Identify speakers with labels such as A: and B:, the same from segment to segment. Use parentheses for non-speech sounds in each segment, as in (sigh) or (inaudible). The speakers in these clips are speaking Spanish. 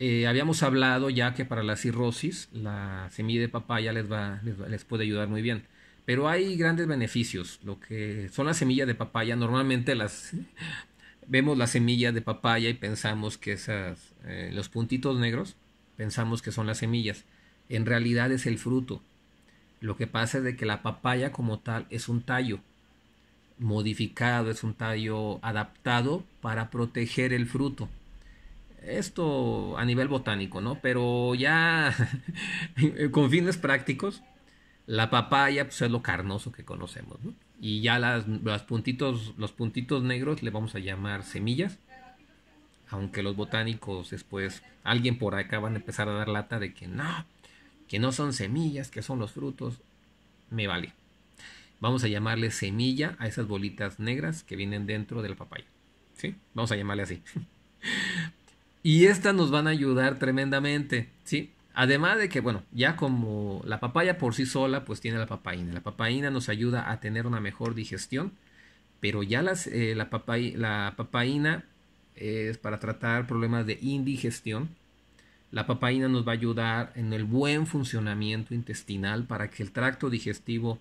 A: Eh, habíamos hablado ya que para la cirrosis la semilla de papaya les, va, les, puede ayudar muy bien. Pero hay grandes beneficios. Lo que son las semillas de papaya, normalmente las vemos las semillas de papaya y pensamos que esas, eh, los puntitos negros, pensamos que son las semillas. En realidad es el fruto. Lo que pasa es de que la papaya como tal es un tallo modificado, es un tallo adaptado para proteger el fruto. Esto a nivel botánico, ¿no? Pero ya (laughs) con fines prácticos, la papaya pues, es lo carnoso que conocemos, ¿no? Y ya las, puntitos, los puntitos negros le vamos a llamar semillas, aunque los botánicos después, alguien por acá van a empezar a dar lata de que no, que no son semillas, que son los frutos, me vale. Vamos a llamarle semilla a esas bolitas negras que vienen dentro de la papaya, ¿sí? Vamos a llamarle así. (laughs) Y estas nos van a ayudar tremendamente, ¿sí? Además de que, bueno, ya como la papaya por sí sola, pues tiene la papaína. La papaína nos ayuda a tener una mejor digestión, pero ya las, eh, la, papai, la papaína es para tratar problemas de indigestión. La papaína nos va a ayudar en el buen funcionamiento intestinal para que el tracto digestivo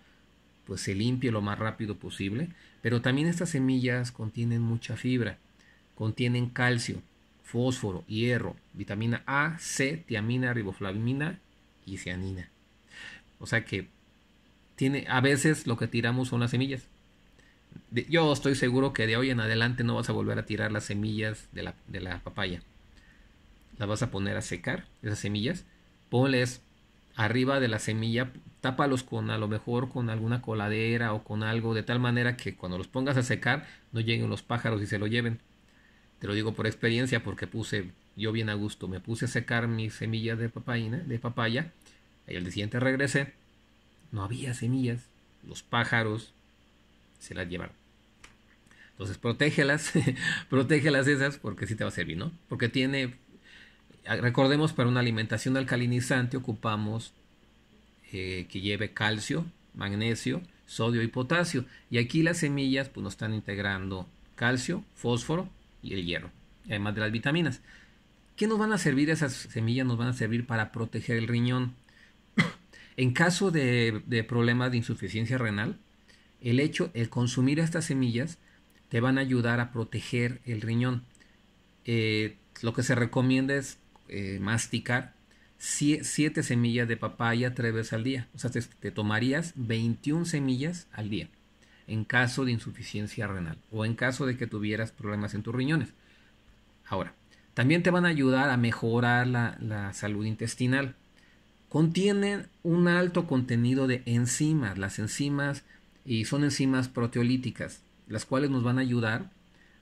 A: pues se limpie lo más rápido posible. Pero también estas semillas contienen mucha fibra, contienen calcio fósforo, hierro, vitamina A, C, tiamina, riboflavina y cianina. O sea que tiene, a veces lo que tiramos son las semillas. yo estoy seguro que de hoy en adelante no vas a volver a tirar las semillas de la, de la papaya. Las vas a poner a secar, esas semillas. Ponles arriba de la semilla, tápalos con a lo mejor con alguna coladera o con algo de tal manera que cuando los pongas a secar no lleguen los pájaros y se lo lleven. Te lo digo por experiencia porque puse, yo bien a gusto, me puse a secar mis semillas de de papaya. Y al día siguiente regresé. No había semillas. Los pájaros se las llevaron. Entonces protégelas, (laughs) protégelas esas porque sí te va a servir, ¿no? Porque tiene, ah, recordemos, para una alimentación alcalinizante ocupamos eh, que lleve calcio, magnesio, sodio y potasio. Y aquí las semillas pues, nos están integrando calcio, fósforo y el hierro, además de las vitaminas. ¿Qué nos van a servir esas semillas? Nos van a servir para proteger el riñón. (coughs) en caso de, de problemas de insuficiencia renal, el hecho, el consumir estas semillas te van a ayudar a proteger el riñón. Eh, lo que se recomienda es eh, masticar 7 semillas de papaya tres veces al día. O sea, te, te, tomarías 21 semillas al día en caso de insuficiencia renal o en caso de que tuvieras problemas en tus riñones. Ahora, también te van a ayudar a mejorar la, salud intestinal. Contienen un alto contenido de enzimas, las enzimas y son enzimas proteolíticas, las cuales nos van a ayudar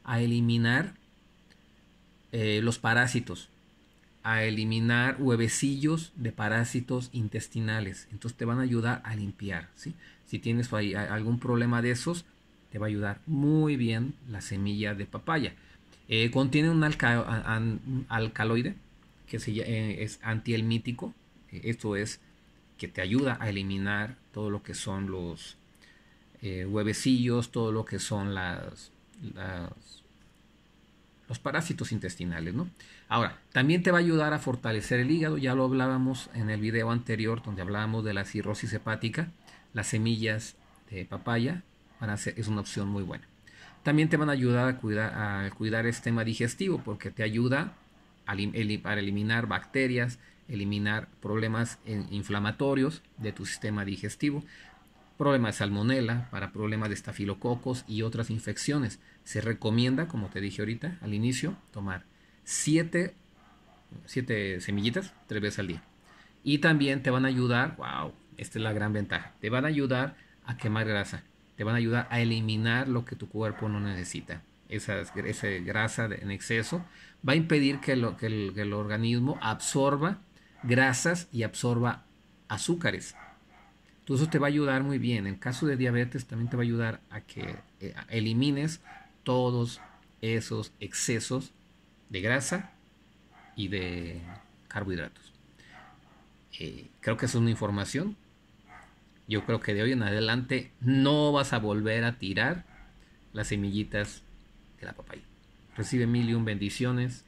A: a eliminar eh, los parásitos, a eliminar huevecillos de parásitos intestinales. Entonces te van a ayudar a limpiar. ¿sí? Si tienes algún problema de esos, te va a ayudar muy bien la semilla de papaya. Eh, contiene un alcaloide que eh, es antihelmítico. Eh, esto es que te ayuda a eliminar todo lo que son los huevecillos, todo lo que son las los parásitos intestinales, ¿no? Ahora, también te va a ayudar a fortalecer el hígado, ya lo hablábamos en el video anterior donde hablábamos de la cirrosis hepática, las semillas de papaya van a ser, es una opción muy buena. También te van a ayudar a cuidar, el sistema digestivo porque te ayuda para eliminar bacterias, eliminar problemas inflamatorios de tu sistema digestivo, problemas de salmonela, para problemas de estafilococos y otras infecciones. Se recomienda, como te dije ahorita al inicio, tomar 7 semillitas tres veces al día. Y también te van a ayudar, wow, esta es la gran ventaja, te van a ayudar a quemar grasa, te van a ayudar a eliminar lo que tu cuerpo no necesita. Esa, grasa en exceso va a impedir que, lo, que, el, organismo absorba grasas y absorba azúcares. Entonces eso te va a ayudar muy bien. En caso de diabetes también te va a ayudar a que eh, elimines todos esos excesos de grasa y de carbohidratos. Eh, creo que es una información. Yo creo que de hoy en adelante no vas a volver a tirar las semillitas de la papaya. Recibe mil y un bendiciones.